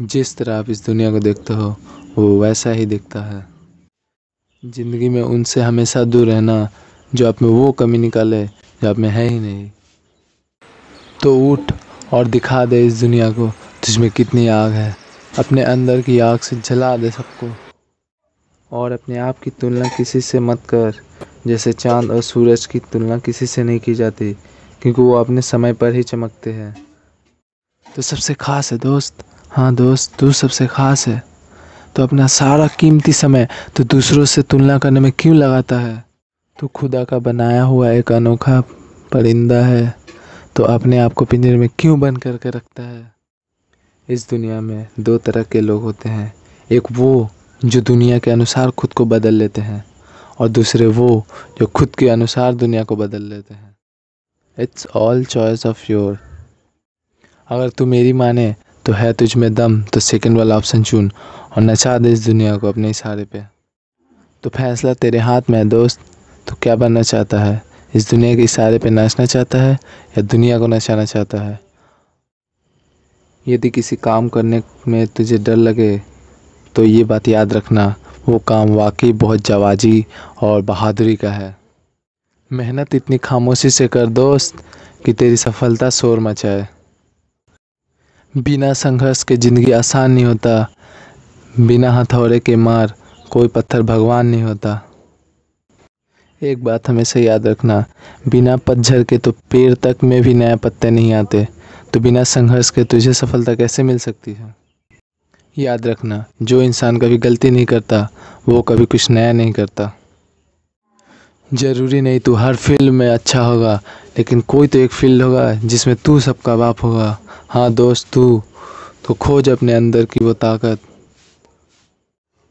जिस तरह आप इस दुनिया को देखते हो वो वैसा ही दिखता है ज़िंदगी में उनसे हमेशा दूर रहना जो आप में वो कमी निकाले जो आप में है ही नहीं तो उठ और दिखा दे इस दुनिया को जिसमें कितनी आग है अपने अंदर की आग से जला दे सबको और अपने आप की तुलना किसी से मत कर जैसे चांद और सूरज की तुलना किसी से नहीं की जाती क्योंकि वो अपने समय पर ही चमकते हैं तो सबसे ख़ास है दोस्त हाँ दोस्त तू सबसे ख़ास है तो अपना सारा कीमती समय तो दूसरों से तुलना करने में क्यों लगाता है तू खुदा का बनाया हुआ एक अनोखा परिंदा है तो अपने आप को पिंजरे में क्यों बंद करके रखता है इस दुनिया में दो तरह के लोग होते हैं एक वो जो दुनिया के अनुसार खुद को बदल लेते हैं और दूसरे वो जो खुद के अनुसार दुनिया को बदल लेते हैं it's all choice of your अगर तू मेरी माने तो है तुझ में दम तो सेकंड वाला ऑप्शन चुन और नचा दे इस दुनिया को अपने इशारे पे तो फैसला तेरे हाथ में है दोस्त तो क्या बनना चाहता है इस दुनिया के इशारे पे नाचना चाहता है या दुनिया को नचाना चाहता है यदि किसी काम करने में तुझे डर लगे तो ये बात याद रखना वो काम वाकई बहुत जवाजी और बहादुरी का है मेहनत इतनी खामोशी से कर दोस्त कि तेरी सफलता शोर मचाए बिना संघर्ष के ज़िंदगी आसान नहीं होता बिना हथौड़े के मार कोई पत्थर भगवान नहीं होता एक बात हमेशा याद रखना बिना पतझर के तो पेड़ तक में भी नया पत्ते नहीं आते तो बिना संघर्ष के तुझे सफलता कैसे मिल सकती है याद रखना जो इंसान कभी गलती नहीं करता वो कभी कुछ नया नहीं करता ज़रूरी नहीं तू हर फील्ड में अच्छा होगा लेकिन कोई तो एक फील्ड होगा जिसमें तू सबका बाप होगा हाँ दोस्त तू तो खोज अपने अंदर की वो ताकत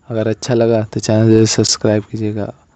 अगर अच्छा लगा तो चैनल सब्सक्राइब कीजिएगा